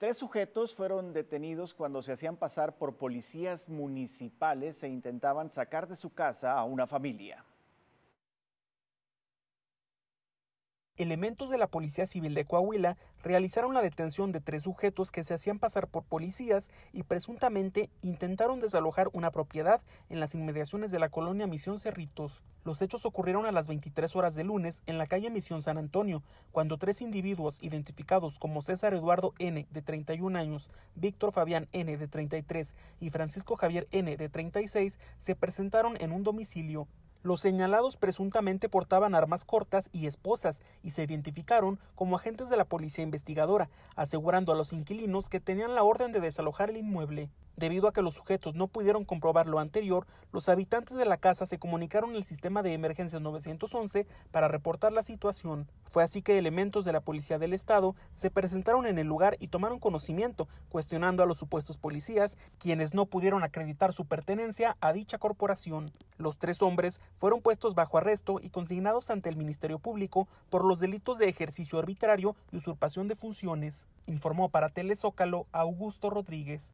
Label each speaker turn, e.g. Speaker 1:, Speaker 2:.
Speaker 1: Tres sujetos fueron detenidos cuando se hacían pasar por policías municipales e intentaban sacar de su casa a una familia.
Speaker 2: elementos de la Policía Civil de Coahuila realizaron la detención de tres sujetos que se hacían pasar por policías y presuntamente intentaron desalojar una propiedad en las inmediaciones de la colonia Misión Cerritos. Los hechos ocurrieron a las 23 horas de lunes en la calle Misión San Antonio, cuando tres individuos identificados como César Eduardo N., de 31 años, Víctor Fabián N., de 33 y Francisco Javier N., de 36, se presentaron en un domicilio los señalados presuntamente portaban armas cortas y esposas y se identificaron como agentes de la policía investigadora, asegurando a los inquilinos que tenían la orden de desalojar el inmueble. Debido a que los sujetos no pudieron comprobar lo anterior, los habitantes de la casa se comunicaron al sistema de emergencia 911 para reportar la situación. Fue así que elementos de la policía del estado se presentaron en el lugar y tomaron conocimiento, cuestionando a los supuestos policías, quienes no pudieron acreditar su pertenencia a dicha corporación. Los tres hombres fueron puestos bajo arresto y consignados ante el Ministerio Público por los delitos de ejercicio arbitrario y usurpación de funciones, informó para Telezócalo Augusto Rodríguez.